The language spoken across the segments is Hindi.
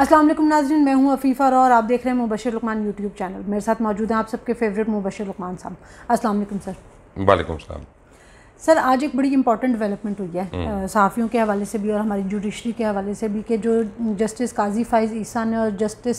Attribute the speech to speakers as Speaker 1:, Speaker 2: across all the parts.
Speaker 1: अस्सलाम वालेकुम नाजरीन मैं हूं अफीफ़ा और आप देख रहे हैं मुबशर लकमान यूट्यूब चैनल मेरे साथ मौजूद हैं आप सबके फेवरेट मुबशर लकमान साहब अस्सलाम वालेकुम सर वालेकुम सलाम सर आज एक बड़ी इंपॉर्टेंट डेवलपमेंट हुई है हम्म। सहाफ़ियों के हवाले से भी और हमारी जुडिशरी के हवाले से भी कि जो जस्टिस काजी फाइज ईसा ने और जस्टिस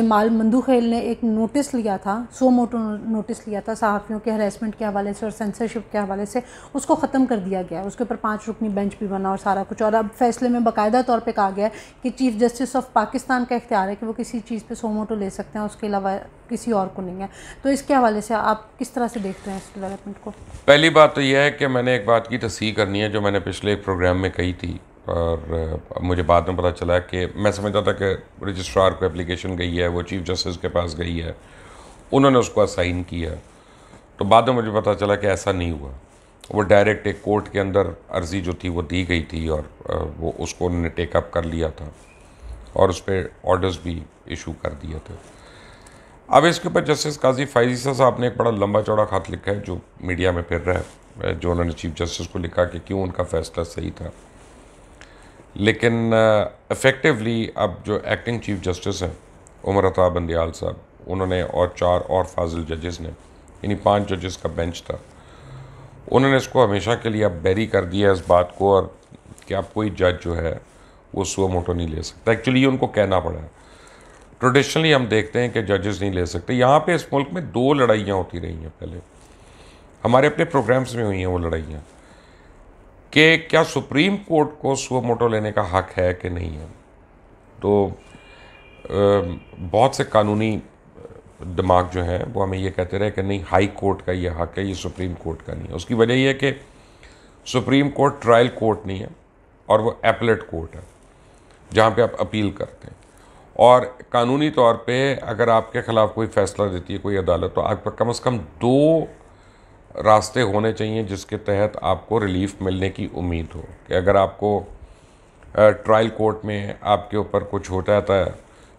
Speaker 1: जमाल मंदूखेल ने एक नोटिस लिया था सो मोटो नोटिस लिया था सहाफ़ियों के हरेसमेंट के हवाले से और सेंसरशिप के हवाले से उसको ख़त्म कर दिया गया उसके ऊपर पाँच रुकनी बेंच भी बना और सारा कुछ और अब फैसले में बाकायदा तौर पर कहा गया है कि चीफ़ जस्टिस ऑफ पाकिस्तान का इख्तियार है कि वो किसी चीज़ पर सो मोटो ले सकते हैं उसके अलावा किसी और को नहीं है तो इसके हवाले से आप किस तरह से देखते हैं इस डेवलपमेंट को
Speaker 2: पहली बात तो यह है कि मैंने एक बात की तस्ह तो करनी है जो मैंने पिछले एक प्रोग्राम में कही थी और मुझे बाद में पता चला कि मैं समझता था कि रजिस्ट्रार को एप्लीकेशन गई है वो चीफ जस्टिस के पास गई है उन्होंने उसको असाइन किया तो बाद में मुझे पता चला कि ऐसा नहीं हुआ वो डायरेक्ट एक कोर्ट के अंदर अर्जी जो थी वो दी गई थी और वो उसको उन्होंने टेकअप कर लिया था और उस पर ऑर्डर्स भी इशू कर दिए थे अब इसके ऊपर जस्टिस काजी फाइजीसा साहब ने एक बड़ा लंबा चौड़ा खत लिखा है जो मीडिया में फिर रहा है जो उन्होंने चीफ जस्टिस को लिखा कि क्यों उनका फैसला सही था लेकिन इफ़ेक्टिवली अब जो एक्टिंग चीफ जस्टिस हैं उमर अता बंदियाल साहब उन्होंने और चार और फाजिल जजेस ने यानी पांच जजेस का बेंच था उन्होंने इसको हमेशा के लिए अब बैरी कर दिया इस बात को और कि अब कोई जज जो है वो सुअ मोटो नहीं ले सकता एक्चुअली उनको कहना पड़ा ट्रेडिशनली हम देखते हैं कि जजेस नहीं ले सकते यहाँ पे इस मुल्क में दो लड़ाइयाँ होती रही हैं पहले हमारे अपने प्रोग्राम्स में हुई हैं वो लड़ाइयाँ कि क्या सुप्रीम कोर्ट को सुबह मोटो लेने का हक है कि नहीं है तो बहुत से कानूनी दिमाग जो हैं वो हमें ये कहते रहे कि नहीं हाई कोर्ट का ये हक है ये सुप्रीम कोर्ट का नहीं है उसकी वजह यह है कि सुप्रीम कोर्ट ट्रायल कोर्ट नहीं है और वो एपलेट कोर्ट है जहाँ पे आप अपील करते हैं और कानूनी तौर पे अगर आपके ख़िलाफ़ कोई फ़ैसला देती है कोई अदालत तो पर कम अज़ कम दो रास्ते होने चाहिए जिसके तहत आपको रिलीफ मिलने की उम्मीद हो कि अगर आपको ट्रायल कोर्ट में आपके ऊपर कुछ हो जाता है तो,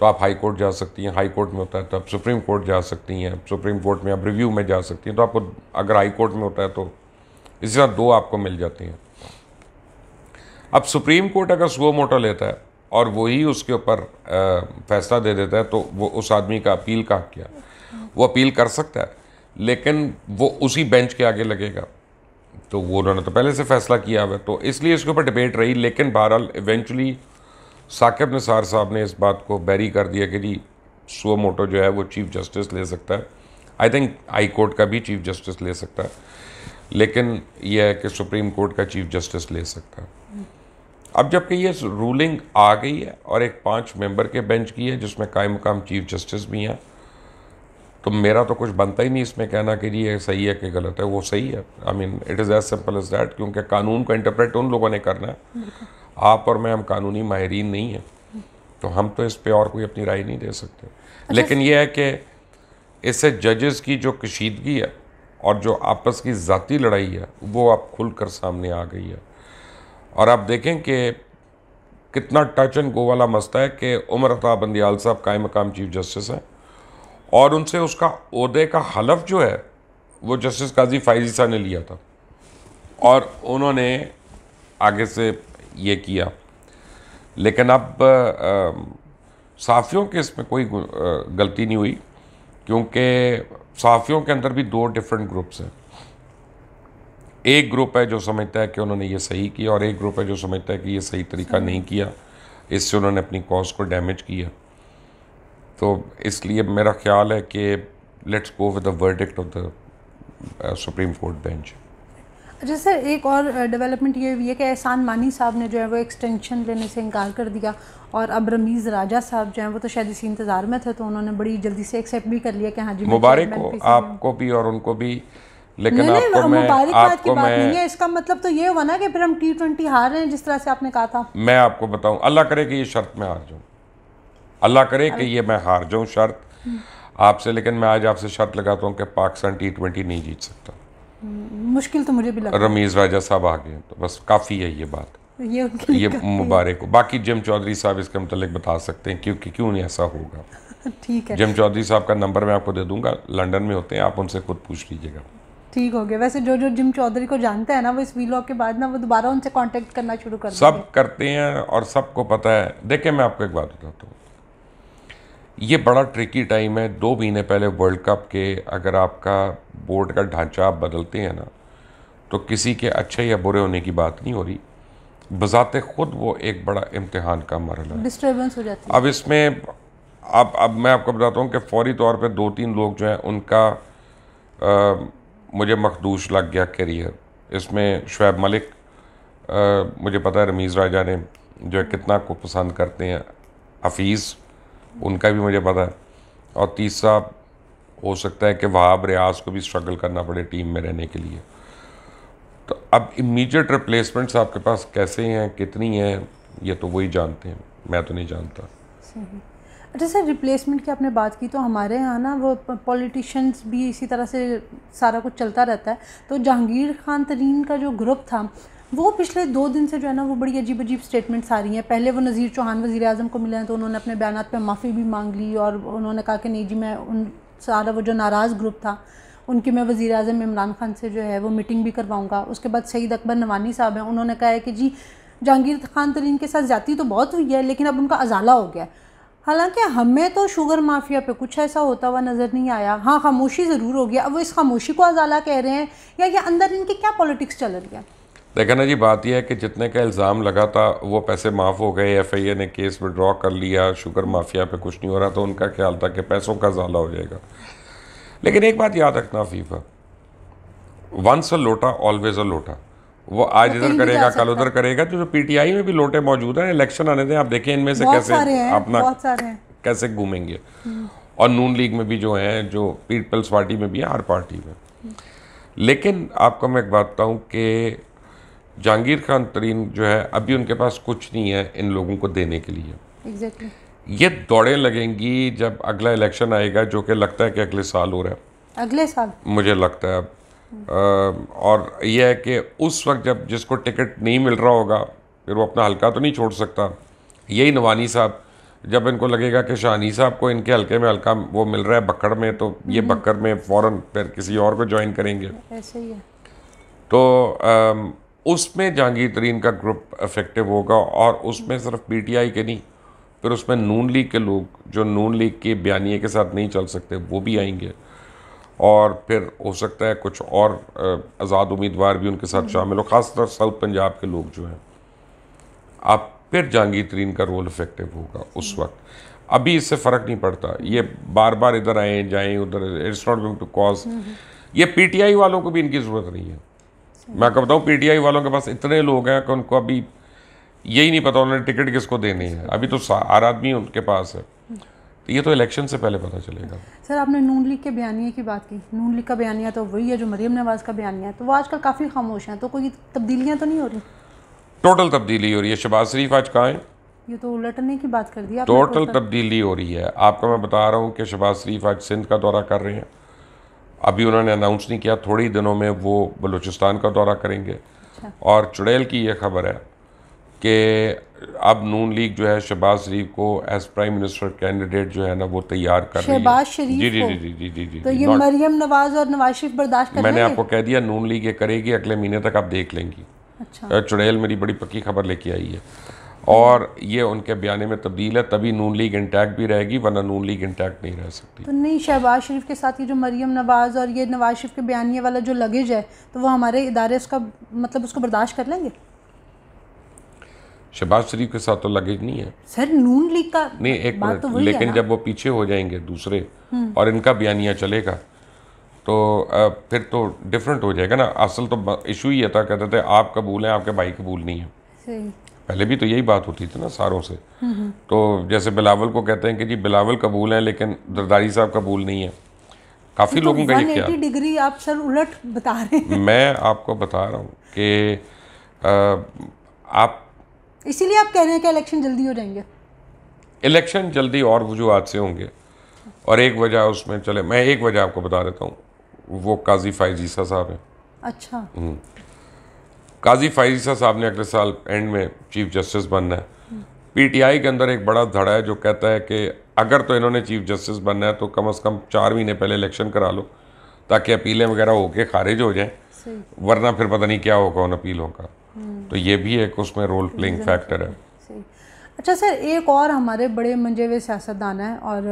Speaker 2: तो आप हाई कोर्ट जा सकती हैं हाई कोर्ट में होता है तो आप सुप्रीम कोर्ट जा सकती हैं सुप्रीम कोर्ट में आप रिव्यू में जा सकती हैं तो आपको अगर हाई कोर्ट में होता है तो इसी तरह दो आपको मिल जाती हैं अब सुप्रीम कोर्ट अगर सुबह मोटा लेता है और वही उसके ऊपर फैसला दे देता है तो वो उस आदमी का अपील का क्या वो अपील कर सकता है लेकिन वो उसी बेंच के आगे लगेगा तो वो उन्होंने तो पहले से फैसला किया हुआ तो इसलिए इसके ऊपर डिबेट रही लेकिन बहरहाल इवेंचुअली साकिब निसार साहब ने इस बात को बैरी कर दिया कि जी सो मोटो जो है वो चीफ जस्टिस ले सकता है आई थिंक हाई कोर्ट का भी चीफ जस्टिस ले सकता है लेकिन यह है कि सुप्रीम कोर्ट का चीफ जस्टिस ले सकता है अब जबकि ये रूलिंग आ गई है और एक पांच मेंबर के बेंच की है जिसमें कायम मकाम चीफ जस्टिस भी हैं तो मेरा तो कुछ बनता ही नहीं इसमें कहना कि जी ये सही है कि गलत है वो सही है I mean it is as simple as that क्योंकि कानून को इंटरप्रेट उन लोगों ने करना है आप और मैं हम कानूनी माहरीन नहीं हैं तो हम तो इस पर और कोई अपनी राय नहीं दे सकते अच्छा। लेकिन यह है कि इससे जजेस की जो कशीदगी है और जो आपस की ज़ाती लड़ाई है वो आप खुल कर सामने आ गई है और आप देखें कि कितना टच एंड गो वाला मस्ता है कि उमर अता बंदियाल साहब कायम मकाम चीफ जस्टिस हैं और उनसे उसका उहदे का हलफ जो है वो जस्टिस काजी फाइजीसा ने लिया था और उन्होंने आगे से ये किया लेकिन अब सहाफ़ियों के इसमें कोई गलती नहीं हुई क्योंकि सहाफ़ियों के अंदर भी दो डिफरेंट ग्रुप्स हैं एक ग्रुप है जो समझता है कि उन्होंने ये सही किया और एक ग्रुप है जो समझता है कि ये सही तरीका नहीं किया इससे उन्होंने अपनी कॉज को डैमेज किया तो इसलिए मेरा ख्याल है कि let's go with the verdict of the supreme court bench
Speaker 1: अच्छा सर एक और डेवलपमेंट uh, ये हुई है कि एहसान मानी साहब ने जो है वो एक्सटेंशन लेने से इनकार कर दिया और अब रमीज़ राजा साहब जो है वो तो शायद इसी इंतज़ार में थे तो उन्होंने बड़ी जल्दी से एक्सेप्ट भी कर लिया कि हाँ जी मुबारक हो आपको
Speaker 2: भी और उनको भी लेकिन आपको नहीं, मैं आपको मैं नहीं है
Speaker 1: इसका मतलब तो ये हुआ ना कि फिर हम टी ट्वेंटी हार रहे हैं जिस तरह से आपने कहा था
Speaker 2: मैं आपको बताऊं अल्लाह करे कि ये शर्त में हार जाऊं अल्लाह करे कि ये मैं हार जाऊँ शर्त आपसे लेकिन मैं आज आपसे शर्त लगाता हूँ कि पाकिस्तान टी ट्वेंटी नहीं जीत सकता
Speaker 1: मुश्किल तो मुझे भी लगा रमीज़
Speaker 2: राजा साहब आ गए तो बस काफ़ी है ये बात
Speaker 1: ये ये मुबारक
Speaker 2: हो बाकी जिम चौधरी साहब इसके मतलब बता सकते हैं क्योंकि क्यों नहीं ऐसा होगा
Speaker 1: ठीक है जिम
Speaker 2: चौधरी साहब का नंबर मैं आपको दे दूंगा लंदन में होते हैं आप उनसे खुद पूछ लीजिएगा
Speaker 1: ठीक हो गया वैसे जो जो जिम चौधरी को जानता है ना वो इस वीलॉग के बाद ना वो दोबारा उनसे कॉन्टेक्ट करना शुरू कर सब
Speaker 2: करते हैं और सबको पता है देखें मैं आपको एक बात बताता हूँ ये बड़ा ट्रिकी टाइम है दो महीने पहले वर्ल्ड कप के अगर आपका बोर्ड का ढांचा आप बदलते हैं ना तो किसी के अच्छे या बुरे होने की बात नहीं हो रही बजाते खुद वो एक बड़ा इम्तहान का मरला डिस्टर्बेंस हो जाती है अब इसमें अब अब मैं आपको बताता हूँ कि फौरी तौर पे दो तीन लोग जो हैं उनका आ, मुझे मखदूश लग गया करियर इसमें शुैब मलिक आ, मुझे पता है रमीज़ राजा ने जो है कितना को पसंद करते हैं हफीज़ उनका भी मुझे पता है और तीसरा हो सकता है कि वहाब रियाज को भी स्ट्रगल करना पड़े टीम में रहने के लिए तो अब इमीडिएट रिप्लेसमेंट्स आपके पास कैसे हैं कितनी हैं ये तो वही जानते हैं मैं तो नहीं जानता
Speaker 1: अच्छा सर रिप्लेसमेंट की आपने बात की तो हमारे यहाँ ना वो पॉलिटिशियंस भी इसी तरह से सारा कुछ चलता रहता है तो जहांगीर खान तरीन का जो ग्रुप था वो पिछले दो दिन से जो है ना वो बड़ी अजीब अजीब स्टेटमेंट्स आ रही हैं पहले वो नज़ीर चौहान वज़ी अजम को मिले हैं तो उन्होंने अपने बयान पर माफ़ी भी मांग ली और उन्होंने कहा कि नहीं जी मैं उन सारा वो जो नाराज़ ग्रुप था उनकी मैं वज़ी अजम इमरान खान से जो है वो मीटिंग भी करवाऊँगा उसके बाद सईद अकबर नवानी साहब हैं उन्होंने कहा है कि जी जहांगीर खान तरीन के साथ ज़्यादा तो बहुत हुई है लेकिन अब उनका अजाला हो गया हालांकि हमें तो शुगर माफिया पे कुछ ऐसा होता हुआ नज़र नहीं आया हाँ खामोशी ज़रूर हो गया अब वो इस खामोशी को अजाला कह रहे हैं या ये अंदर इनकी क्या पॉलिटिक्स चल रही है
Speaker 2: देखा ना जी बात यह है कि जितने का इल्ज़ाम लगा था वो पैसे माफ़ हो गए एफ आई ए ने केस विड्रॉ कर लिया शुगर माफिया पे कुछ नहीं हो रहा तो उनका ख्याल था कि पैसों का ज्यादा हो जाएगा लेकिन एक बात याद रखना फीफा वंस अ लोटा ऑलवेज अ लोटा वो आज तो इधर करेगा कल उधर करेगा तो जो पीटीआई में भी लोटे मौजूद हैं इलेक्शन आने दें आप देखें इनमें से कैसे अपना कैसे घूमेंगे हम्म। और नून लीग में भी जो है जो पीपल्स पार्टी में भी है हर पार्टी में लेकिन आपको मैं एक बात बताऊँ कि जहांगीर खान तरीन जो है अभी उनके पास कुछ नहीं है इन लोगों को देने के लिए exactly. ये दौड़ें लगेंगी जब अगला इलेक्शन आएगा जो कि लगता है कि अगले साल हो रहा है अगले साल मुझे लगता है और यह है कि उस वक्त जब जिसको टिकट नहीं मिल रहा होगा फिर वो अपना हल्का तो नहीं छोड़ सकता यही नवानी साहब जब इनको लगेगा कि शाहनी साहब को इनके हल्के में हल्का वो मिल रहा है बक्कड़ में तो ये हम्म। बक्कड़ में फ़ौर फिर किसी और को ज्वाइन करेंगे ऐसे ही है तो उसमें जहांगीर तरीन का ग्रुप इफेक्टिव होगा और उसमें सिर्फ पीटीआई के नहीं फिर उसमें नून लीग के लोग जो नून लीग के बयानिए के साथ नहीं चल सकते वो भी आएंगे और फिर हो सकता है कुछ और आज़ाद उम्मीदवार भी उनके साथ शामिल हो खासतौर साउथ पंजाब के लोग जो हैं आप फिर जहांगीर तरीन का रोल इफेक्टिव होगा उस हम्म। वक्त अभी इससे फ़र्क नहीं पड़ता ये बार बार इधर आए जाएँ उधर it's not going to cause ये पीटीआई वालों को भी इनकी ज़रूरत नहीं है मैं आपको बताऊँ पीटीआई वालों के पास इतने लोग हैं कि उनको अभी यही नहीं पता उन्होंने टिकट किसको देनी है अभी तो हर आदमी उनके पास है तो ये तो इलेक्शन से पहले पता चलेगा
Speaker 1: सर आपने नून लीग के बयानिए की बात की नून लीग का बयानिया तो वही है जो मरीम नवाज़ का बयानिया है तो वो आजकल काफ़ी खामोश हैं तो कोई तब्दीलियाँ तो नहीं हो रही
Speaker 2: टोटल तब्दीली हो रही है शहबाज शरीफ आज कहाँ है
Speaker 1: ये तो उलटने की बात कर दी टोटल
Speaker 2: तब्दीली हो रही है आपको मैं बता रहा हूँ कि शहबाज शरीफ आज सिंध का दौरा कर रहे हैं अभी उन्होंने अनाउंस नहीं किया थोड़े ही दिनों में वो बलूचिस्तान का दौरा करेंगे अच्छा। और चुड़ैल की ये खबर है कि अब नून लीग जो है शहबाज शरीफ को एज प्राइम मिनिस्टर कैंडिडेट जो है ना वो तैयार कर रही है शरीफ जी जी जी जी जी जी जी तो ये मरियम
Speaker 1: नवाज और नवाज शरीफ बर्दाश्त कर मैंने आपको
Speaker 2: कह दिया नून लीग ये करेगी अगले महीने तक आप देख लेंगी अच्छा चुड़ैल मेरी बड़ी पक्की खबर लेके आई है और ये उनके बयान में तब्दील है तभी नून लीग इंटैक्ट भी रहेगी वरना नून लीग इंटैक्ट नहीं रह सकती
Speaker 1: तो नहीं शहबाज शरीफ के साथ ये जो मरीम नवाज़ और ये नवाज शरीफ के बयानी वाला जो लगेज है तो वो हमारे इदारे उसका मतलब उसको बर्दाश्त कर लेंगे
Speaker 2: शहबाज शरीफ के साथ तो लगेज नहीं है
Speaker 1: सर नून लीग का नहीं एक बात तो लेकिन जब
Speaker 2: वो पीछे हो जाएंगे दूसरे हम्म। और इनका बयानिया चलेगा तो फिर तो डिफरेंट हो जाएगा ना असल तो इशू ही था कहते थे आप कबूल हैं आपके भाई कबूल नहीं है पहले भी तो यही बात होती थी ना सारों से तो जैसे बिलावल को कहते हैं कि जी बिलावल कबूल है लेकिन दरदारी साहब कबूल नहीं है काफ़ी तो लोगों का ये क्या
Speaker 1: डिग्री आप सर उलट बता रहे
Speaker 2: हैं मैं आपको बता रहा हूँ कि आप
Speaker 1: इसीलिए आप कह रहे हैं कि इलेक्शन जल्दी हो जाएंगे
Speaker 2: इलेक्शन जल्दी और वजूहत से होंगे और एक वजह उसमें चले मैं एक वजह आपको बता देता हूँ वो काजी फाइजीसा साहब हैं अच्छा हम्म। काजी फाइजिसा साहब ने अगले साल एंड में चीफ जस्टिस बनना है पीटीआई के अंदर एक बड़ा धड़ा है जो कहता है कि अगर तो इन्होंने चीफ जस्टिस बनना है तो कम से कम चार महीने पहले इलेक्शन करा लो ताकि अपीलें वगैरह होके खारिज हो जाएं वरना फिर पता नहीं क्या होगा उन अपीलों का हम्म। तो ये भी एक उसमें रोल प्लेइंग फैक्टर है
Speaker 1: अच्छा सर एक और हमारे बड़े मंजे हुए सियासतदान हैं और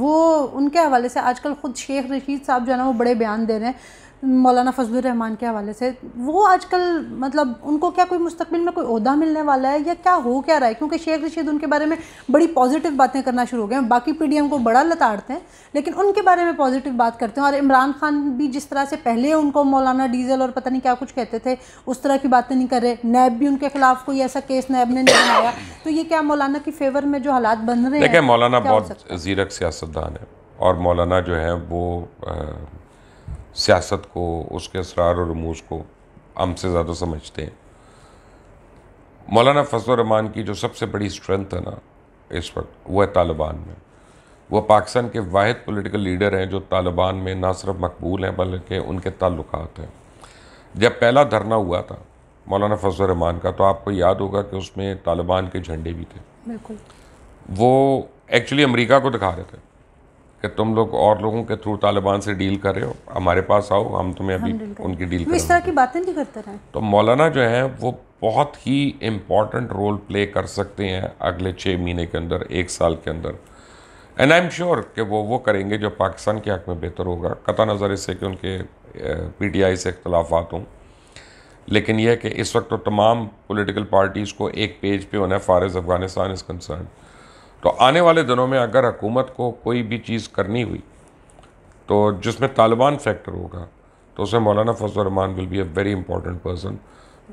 Speaker 1: वो उनके हवाले से आजकल ख़ुद शेख रशीद साहब जो है ना वो बड़े बयान दे रहे हैं मौलाना फजल रहमान के हवाले से वो आजकल मतलब उनको क्या कोई मुस्तबिल में कोई अहदा मिलने वाला है या क्या हो क्या रहा है क्योंकि शेख रशीद उनके बारे में बड़ी पॉजिटिव बातें करना शुरू हो गए हैं बाकी पी डी एम को बड़ा लताड़ते हैं लेकिन उनके बारे में पॉजिटिव बात करते हैं और इमरान खान भी जिस तरह से पहले उनको मौलाना डीजल और पता नहीं क्या कुछ कहते थे उस तरह की बातें नहीं कर रहे नैब भी उनके खिलाफ कोई ऐसा केस नैब ने नहीं बनाया तो ये क्या मौलाना की फेवर में जो हालात बन रहे हैं मौलाना बहुत
Speaker 2: जीरक सियासतदान है और मौलाना जो है वो सियासत को उसके असरार और रमूज को हमसे से ज़्यादा समझते हैं मौलाना फजल रमान की जो सबसे बड़ी स्ट्रेंथ है ना इस वक्त वो है तालिबान में वह पाकिस्तान के वाद पोलिटिकल लीडर हैं जो तालिबान में ना सिर्फ मकबूल हैं बल्कि उनके ताल्लुक हैं जब पहला धरना हुआ था मौलाना फजल रमान का तो आपको याद होगा कि उसमें तालिबान के झंडे भी थे बिल्कुल वो एक्चुअली अमेरिका को दिखा रहे थे कि तुम लोग और लोगों के थ्रू तालिबान से डील कर रहे हो हमारे पास आओ हम तुम्हें अभी उनकी डील इस तरह
Speaker 1: की बातें नहीं करते रहे
Speaker 2: तो मौलाना जो है वो बहुत ही इम्पॉर्टेंट रोल प्ले कर सकते हैं अगले छः महीने के अंदर एक साल के अंदर एंड आई एम श्योर कि वो वो करेंगे जो पाकिस्तान के हक़ में बेहतर होगा कता नज़र इससे कि उनके पी टी आई से इख्तलाफात हों लेकिन यह कि इस वक्त तो तमाम पोलिटिकल पार्टीज़ को एक पेज पे होना है फारज अफगानिस्तान इज़ कंसर्न तो आने वाले दिनों में अगर हुकूमत को कोई भी चीज़ करनी हुई तो जिसमें तालिबान फैक्टर होगा तो उसमें Maulana Fazlur Rahman will be a very important person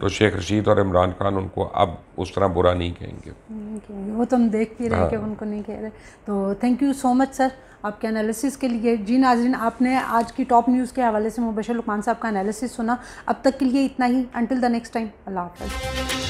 Speaker 2: तो शेख रशीद और इमरान खान उनको अब उस तरह बुरा नहीं
Speaker 1: कहेंगे वो तो हम देख भी रहे हाँ। कि उनको नहीं कह रहे तो thank you so much sir आपके एनालिसिस के लिए जी नाजरीन आपने आज की टॉप न्यूज़ के हवाले से मुबशर लुकमान साहब का एनालिसिस सुना अब तक के लिए इतना ही until the next time Allah half